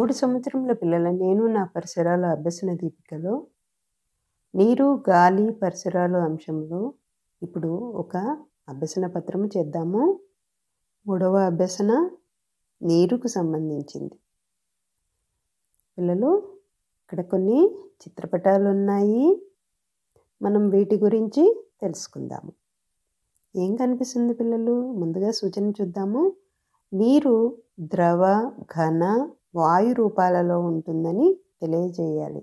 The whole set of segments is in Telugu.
మూడు సంవత్సరంలో పిల్లల నేను నా పరిసరాల అభ్యసన దీపికలో నీరు గాలి పరిసరాలు అంశంలో ఇప్పుడు ఒక అభ్యసన పత్రము చేద్దాము మూడవ అభ్యసన నీరుకు సంబంధించింది పిల్లలు ఇక్కడ కొన్ని చిత్రపటాలు ఉన్నాయి మనం వీటి గురించి తెలుసుకుందాము ఏం కనిపిస్తుంది పిల్లలు ముందుగా సూచన చూద్దాము నీరు ద్రవ ఘన వాయు రూపాలలో ఉంటుందని తెలియజేయాలి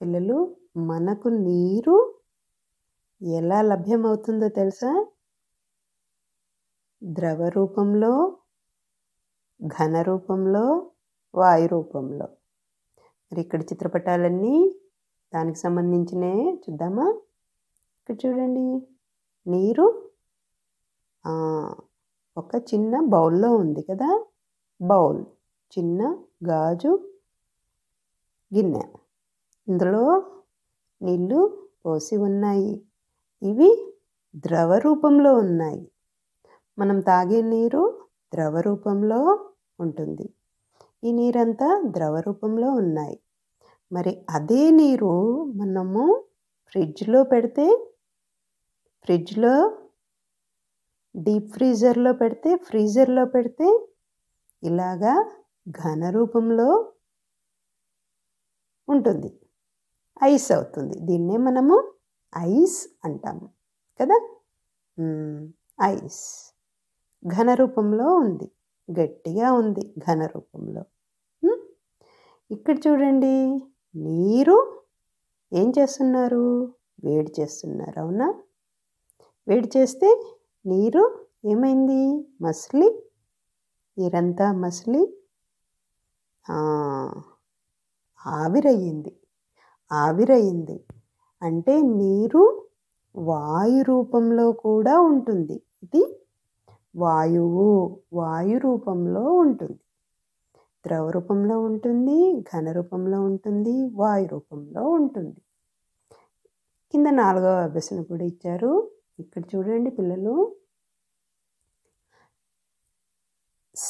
పిల్లలు మనకు నీరు ఎలా లభ్యమవుతుందో తెలుసా ద్రవ రూపంలో ఘన రూపంలో వాయు రూపంలో మరి ఇక్కడ చిత్రపటాలన్నీ దానికి సంబంధించినే చూద్దామా ఇక్కడ చూడండి నీరు ఒక చిన్న బౌల్లో ఉంది కదా బౌల్ చిన్న గాజు గిన్నె ఇందులో నీళ్ళు పోసి ఉన్నాయి ఇవి ద్రవ రూపంలో ఉన్నాయి మనం తాగే నీరు ద్రవ రూపంలో ఉంటుంది ఈ నీరంతా ద్రవ రూపంలో ఉన్నాయి మరి అదే నీరు మనము ఫ్రిడ్జ్లో పెడితే ఫ్రిడ్జ్లో డీప్ ఫ్రీజర్లో పెడితే ఫ్రీజర్లో పెడితే ఇలాగా ఘన రూపంలో ఉంటుంది ఐస్ అవుతుంది దీన్నే మనము ఐస్ అంటాము కదా ఐస్ ఘన రూపంలో ఉంది గట్టిగా ఉంది ఘన రూపంలో ఇక్కడ చూడండి నీరు ఏం చేస్తున్నారు వేడి చేస్తున్నారు అవునా వేడి చేస్తే నీరు ఏమైంది మసిలి నీరంతా మసిలి ఆవిరయ్యింది ఆవిరయింది అంటే నీరు వాయు రూపంలో కూడా ఉంటుంది ఇది వాయువు వాయు రూపంలో ఉంటుంది ద్రవ రూపంలో ఉంటుంది ఘన రూపంలో ఉంటుంది వాయు రూపంలో ఉంటుంది కింద నాలుగవ అభ్యసన కూడా ఇచ్చారు ఇక్కడ చూడండి పిల్లలు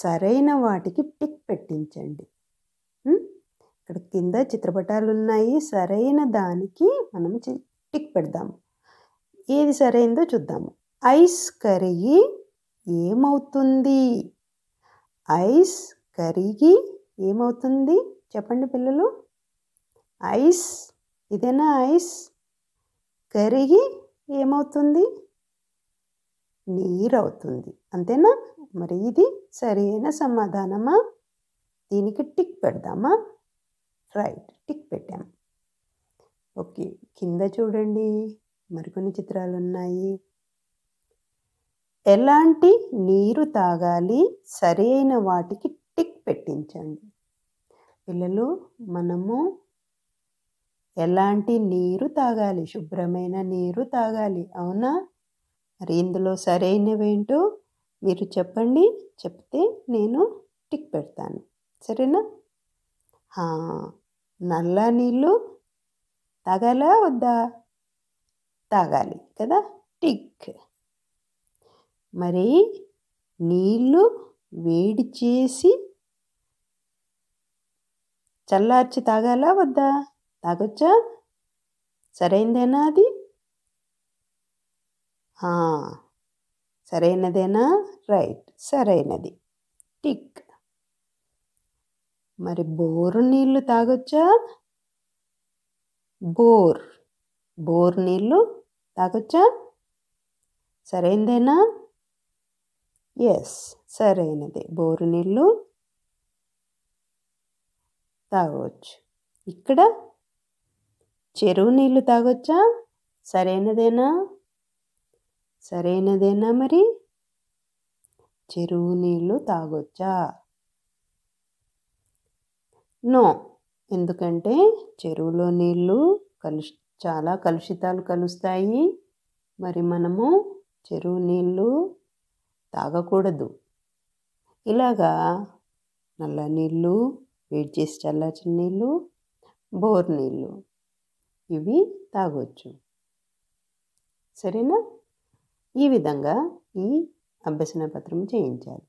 సరైన వాటికి టిక్ పెట్టించండి ఇక్కడ కింద చిత్రపటాలు ఉన్నాయి సరైన దానికి మనం టిక్ పెడదాము ఏది సరైనదో చూద్దాము ఐస్ కరిగి ఏమవుతుంది ఐస్ కరిగి ఏమవుతుంది చెప్పండి పిల్లలు ఐస్ ఇదేనా ఐస్ కరిగి ఏమవుతుంది నీరు అవుతుంది అంతేనా మరి ఇది సరైన సమాధానమా దీనికి టిక్ పెడదామా రైట్ టిక్ పెట్టాం ఓకే కింద చూడండి మరికొన్ని చిత్రాలు ఉన్నాయి ఎలాంటి నీరు తాగాలి సరైన వాటికి టిక్ పెట్టించండి పిల్లలు మనము ఎలాంటి నీరు తాగాలి శుభ్రమైన నీరు తాగాలి అవునా మరి ఇందులో సరైనవేంటో మీరు చెప్పండి చెప్తే నేను టిక్ పెడతాను సరేనా నల్ల నీళ్ళు తాగాలా వద్దా తాగాలి కదా టిక్ మరి నీళ్ళు వేడి చేసి చల్లార్చి తాగాలా వద్దా తాగొచ్చా సరైనదేనా అది సరైనదేనా రైట్ సరైనది టిక్ మరి బోరు నీళ్ళు తాగొచ్చా బోర్ బోర్ నీళ్ళు తాగొచ్చా సరైనదేనా ఎస్ సరైనదే బోరు నీళ్ళు తాగవచ్చు ఇక్కడ చెరువు నీళ్ళు తాగొచ్చా సరైనదేనా సరైనదేనా మరి చెరువు నీళ్ళు తాగొచ్చా నో ఎందుకంటే చెరువులో నీళ్ళు కలు చాలా కలుషితాలు కలుస్తాయి మరి మనము చెరువు నీళ్ళు తాగకూడదు ఇలాగా నల్ల నీళ్ళు వేడి చేసి చల్లాచిన నీళ్ళు బోర్ నీళ్ళు ఇవి తాగొచ్చు సరేనా ఈ విధంగా ఈ అభ్యసన పత్రం చేయించాలి